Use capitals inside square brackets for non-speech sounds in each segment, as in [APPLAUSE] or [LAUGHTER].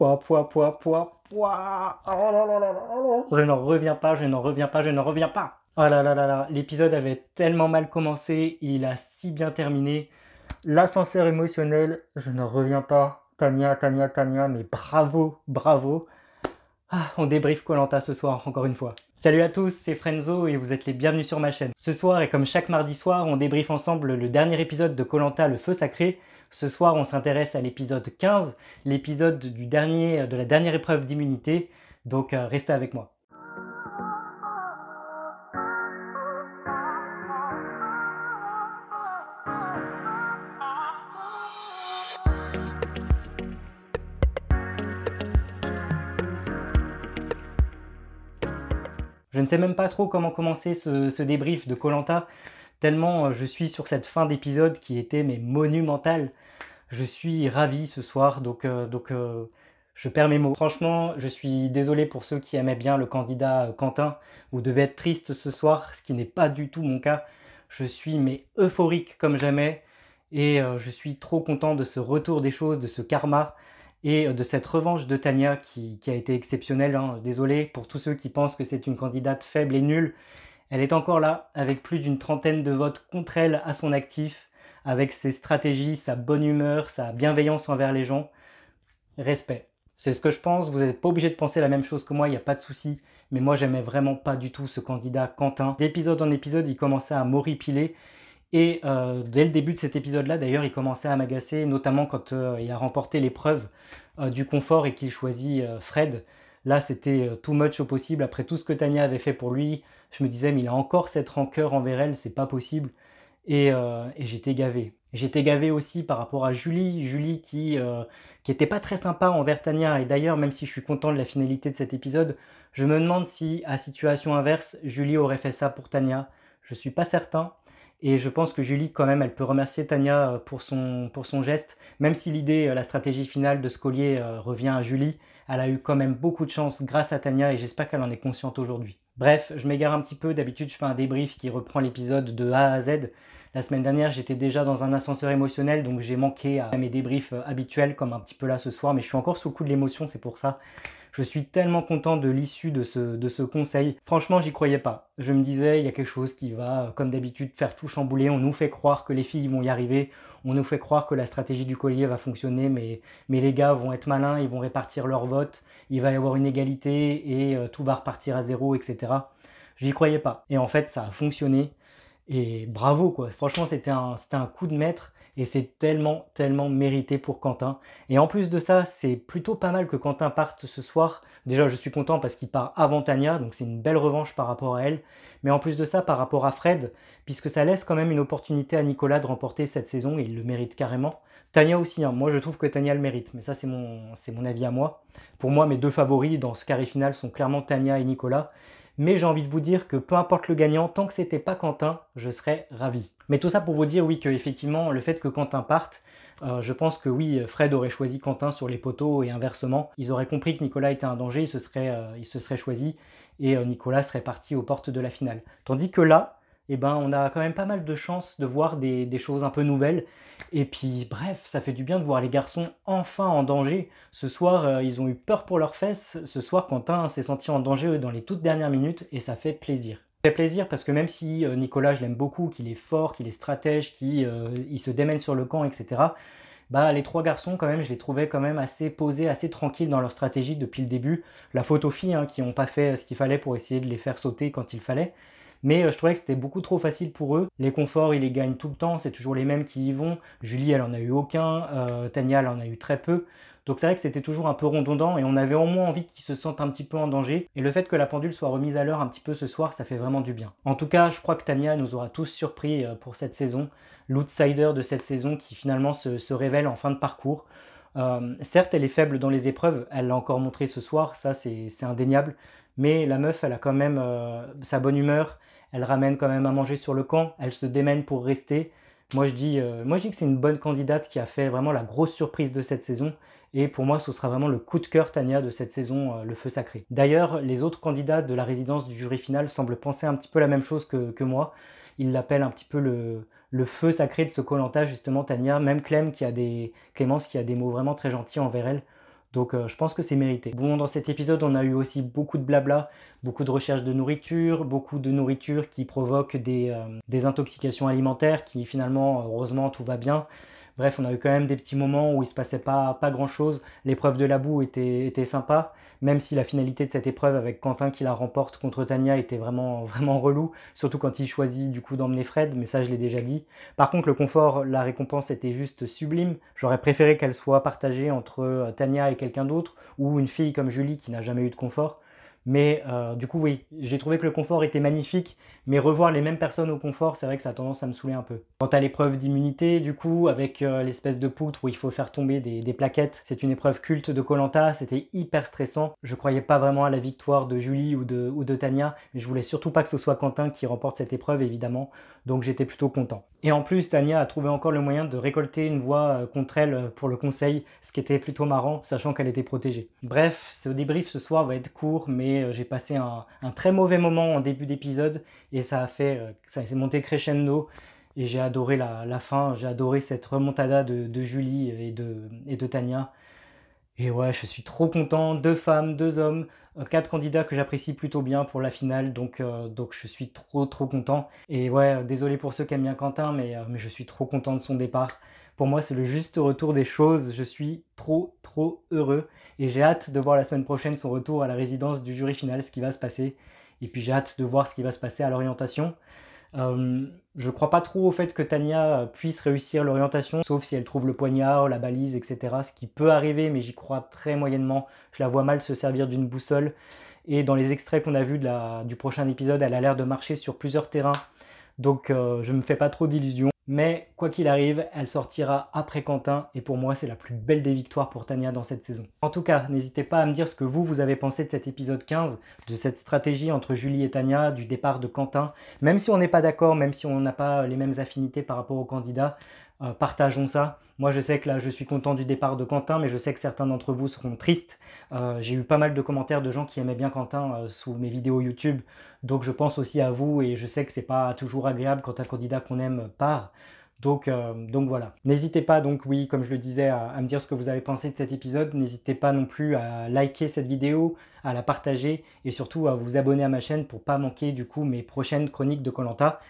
Pouah, pouah, pouah, pouah, Je n'en reviens pas, je n'en reviens pas, je n'en reviens pas. Oh là là là là, l'épisode avait tellement mal commencé, il a si bien terminé. L'ascenseur émotionnel, je n'en reviens pas. Tania, Tania, Tania, mais bravo, bravo. Ah, on débriefe Colanta ce soir, encore une fois. Salut à tous, c'est Frenzo et vous êtes les bienvenus sur ma chaîne. Ce soir et comme chaque mardi soir, on débriefe ensemble le dernier épisode de Colanta, le feu sacré, ce soir, on s'intéresse à l'épisode 15, l'épisode de la dernière épreuve d'immunité. Donc, euh, restez avec moi. Je ne sais même pas trop comment commencer ce, débrief de Colanta, tellement euh, je suis sur cette fin d'épisode qui était mais monumentale. Je suis ravi ce soir, donc, euh, euh, je perds mes mots. Franchement, je suis désolé pour ceux qui aimaient bien le candidat euh, Quentin. ou devaient être triste ce soir, ce qui n'est pas du tout mon cas. Je suis mais euphorique comme jamais et je suis trop content de ce retour des choses, de ce karma et de cette revanche de Tania qui, a été exceptionnelle. Hein. Désolé pour tous ceux qui pensent que c'est une candidate faible et nulle. Elle est encore là avec plus d'une trentaine de votes contre elle à son actif avec ses stratégies, sa bonne humeur, sa bienveillance envers les gens. Respect. C'est ce que je pense, vous n'êtes pas obligé de penser la même chose que moi, il n'y a pas de souci. Mais moi, j'aimais vraiment pas du tout ce candidat Quentin. D'épisode en épisode, il commençait à m'horripiler. Et euh, dès le début de cet épisode-là, d'ailleurs, il commençait à m'agacer, notamment quand euh, il a remporté l'épreuve euh, du confort et qu'il choisit Fred. Là, c'était too much au possible. Après tout ce que Tania avait fait pour lui, je me disais, mais il a encore cette rancœur envers elle, c'est pas possible. Euh, et, j'étais gavé. J'étais gavé aussi par rapport à Julie, Julie qui euh, qui était pas très sympa envers Tania et d'ailleurs même si je suis content de la finalité de cet épisode, je me demande si à situation inverse, Julie aurait fait ça pour Tania. Je suis pas certain et je pense que Julie quand même elle peut remercier Tania euh, pour son pour son geste même si l'idée la stratégie finale de ce collier revient à Julie, elle a eu quand même beaucoup de chance grâce à Tania et j'espère qu'elle en est consciente aujourd'hui. Bref, je m'égare un petit peu, d'habitude je fais un débrief qui reprend l'épisode de A à Z. La semaine dernière j'étais déjà dans un ascenseur émotionnel, donc j'ai manqué à mes débriefs habituels comme un petit peu là ce soir, mais je suis encore sous le coup de l'émotion, c'est pour ça. Je suis tellement content de l'issue de ce, de ce conseil. Franchement, j'y croyais pas. Je me disais, il y a quelque chose qui va, euh, comme d'habitude, faire tout chambouler. On nous fait croire que les filles vont y arriver. On nous fait croire que la stratégie du collier va fonctionner, mais, les gars vont être malins, ils vont répartir leur vote, il va y avoir une égalité et euh, tout va repartir à zéro, etc. J'y croyais pas. Et en fait, ça a fonctionné. Et bravo, quoi. Franchement, c'était un coup de maître et c'est tellement, tellement mérité pour Quentin. Et en plus de ça, c'est plutôt pas mal que Quentin parte ce soir. Déjà, je suis content parce qu'il part avant Tania, donc c'est une belle revanche par rapport à elle. Mais en plus de ça, par rapport à Fred, puisque ça laisse quand même une opportunité à Nicolas de remporter cette saison, et il le mérite carrément. Tania aussi, hein. moi je trouve que Tania le mérite, mais ça c'est mon, mon avis à moi. Pour moi, mes deux favoris dans ce carré final sont clairement Tania et Nicolas mais j'ai envie de vous dire que peu importe le gagnant, tant que c'était pas Quentin, je serais ravi. Mais tout ça pour vous dire, oui, que effectivement, le fait que Quentin parte, euh, je pense que oui, Fred aurait choisi Quentin sur les poteaux et inversement. Ils auraient compris que Nicolas était un danger, il se serait, euh, se choisi et euh, Nicolas serait parti aux portes de la finale. Tandis que là, eh ben, on a quand même pas mal de chances de voir des, choses un peu nouvelles. Et puis, bref, ça fait du bien de voir les garçons enfin en danger. Ce soir, euh, ils ont eu peur pour leurs fesses. Ce soir, Quentin s'est senti en danger dans les toutes dernières minutes et ça fait plaisir. Ça fait plaisir parce que même si euh, Nicolas, je l'aime beaucoup, qu'il est fort, qu'il est stratège, qu'il euh, se démène sur le camp, etc., bah, les trois garçons, quand même, je les trouvais quand même assez posés, assez tranquilles dans leur stratégie depuis le début. La faute aux hein, qui n'ont pas fait ce qu'il fallait pour essayer de les faire sauter quand il fallait. Mais euh, je trouvais que c'était beaucoup trop facile pour eux. Les conforts, ils les gagnent tout le temps, c'est toujours les mêmes qui y vont. Julie, elle en a eu aucun. Euh, Tania, elle en a eu très peu. Donc c'est vrai que c'était toujours un peu rondondant et on avait au moins envie qu'ils se sentent un petit peu en danger. Et le fait que la pendule soit remise à l'heure un petit peu ce soir, ça fait vraiment du bien. En tout cas, je crois que Tania nous aura tous surpris euh, pour cette saison. L'outsider de cette saison qui finalement se, révèle en fin de parcours. certes, elle est faible dans les épreuves, elle l'a encore montré ce soir, ça c'est indéniable, mais la meuf, elle a quand même sa bonne humeur, elle ramène quand même à manger sur le camp, elle se démène pour rester. Moi je dis, euh, moi je dis que c'est une bonne candidate qui a fait vraiment la grosse surprise de cette saison. Et pour moi, ce sera vraiment le coup de cœur Tania de cette saison, euh, le feu sacré. D'ailleurs, les autres candidats de la résidence du jury final semblent penser un petit peu la même chose que, moi. Ils l'appellent un petit peu le, feu sacré de ce Colanta, justement, Tania. Même Clem qui a des, Clémence qui a des mots vraiment très gentils envers elle. Donc euh, je pense que c'est mérité. Bon, dans cet épisode, on a eu aussi beaucoup de blabla, beaucoup de recherches de nourriture, beaucoup de nourriture qui provoque des euh, intoxications alimentaires qui finalement, euh, heureusement, tout va bien. Bref, on a eu quand même des petits moments où il ne se passait pas, pas grand chose. L'épreuve de la boue était, était sympa, même si la finalité de cette épreuve avec Quentin qui la remporte contre Tania était vraiment, [LAUGHS] vraiment relou, surtout quand il choisit du coup d'emmener Fred, mais ça je l'ai déjà dit. Par contre, le confort, la récompense était juste sublime. J'aurais préféré qu'elle soit partagée entre euh, Tania et quelqu'un d'autre, ou une fille comme Julie qui n'a jamais eu de confort. Mais euh, du coup, oui, j'ai trouvé que le confort était magnifique, mais revoir les mêmes personnes au confort, c'est vrai que ça a tendance à me saouler un peu. Quant à l'épreuve d'immunité, du coup, avec euh, l'espèce de poutre où il faut faire tomber des, plaquettes, c'est une épreuve culte de Colanta, c'était hyper stressant. Je croyais pas vraiment à la victoire de Julie ou de, ou de Tania, mais je voulais surtout pas que ce soit Quentin qui remporte cette épreuve, évidemment, donc j'étais plutôt content. Et en plus, Tania a trouvé encore le moyen de récolter une voix euh, contre elle pour le conseil, ce qui était plutôt marrant, sachant qu'elle était protégée. Bref, ce débrief ce soir va être court, mais euh, j'ai passé un, très mauvais moment en début d'épisode et ça a fait, euh, ça s'est monté crescendo et j'ai adoré la, fin, j'ai adoré cette remontada de, Julie et de, Tania. Et ouais, je suis trop content, deux femmes, deux hommes, euh, quatre candidats que j'apprécie plutôt bien pour la finale, donc, donc je suis trop trop content. Et ouais, désolé pour ceux qui aiment bien Quentin, mais je suis trop content de son départ. Pour moi, c'est le juste retour des choses. Je suis trop, trop heureux. Et j'ai hâte de voir la semaine prochaine son retour à la résidence du jury final, ce qui va se passer. Et puis j'ai hâte de voir ce qui va se passer à l'orientation. Euh, je crois pas trop au fait que Tania euh, puisse réussir l'orientation, sauf si elle trouve le poignard, la balise, etc. Ce qui peut arriver, mais j'y crois très moyennement. Je la vois mal se servir d'une boussole. Et dans les extraits qu'on a vus de la, du prochain épisode, elle a l'air de marcher sur plusieurs terrains. Donc je euh, je me fais pas trop d'illusions. Mais quoi qu'il arrive, elle sortira après Quentin et pour moi c'est la plus belle des victoires pour Tania dans cette saison. En tout cas, n'hésitez pas à me dire ce que vous, vous avez pensé de cet épisode 15, de cette stratégie entre Julie et Tania, du départ de Quentin. Même si on n'est pas d'accord, même si on n'a pas les mêmes affinités par rapport au candidat, euh, partageons ça. Moi, je sais que là, je suis content du départ de Quentin, mais je sais que certains d'entre vous seront tristes. Euh, j'ai eu pas mal de commentaires de gens qui aimaient bien Quentin euh, sous mes vidéos YouTube, donc je pense aussi à vous et je sais que c'est pas toujours agréable quand un candidat qu'on aime part. Donc, donc, voilà. N'hésitez pas donc, oui, comme je le disais, à, à, me dire ce que vous avez pensé de cet épisode. N'hésitez pas non plus à liker cette vidéo, à la partager et surtout à vous abonner à ma chaîne pour pas manquer du coup mes prochaines chroniques de Colanta.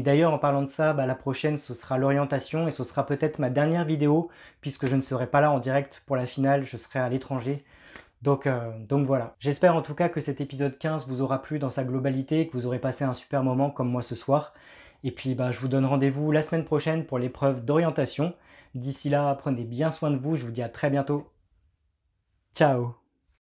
Et d'ailleurs, en parlant de ça, bah, la prochaine, ce sera l'orientation et ce sera peut-être ma dernière vidéo, puisque je ne serai pas là en direct pour la finale, je serai à l'étranger. Donc, euh, voilà. J'espère en tout cas que cet épisode 15 vous aura plu dans sa globalité, que vous aurez passé un super moment comme moi ce soir. Et puis bah, je vous donne rendez-vous la semaine prochaine pour l'épreuve d'orientation. D'ici là, prenez bien soin de vous, je vous dis à très bientôt. Ciao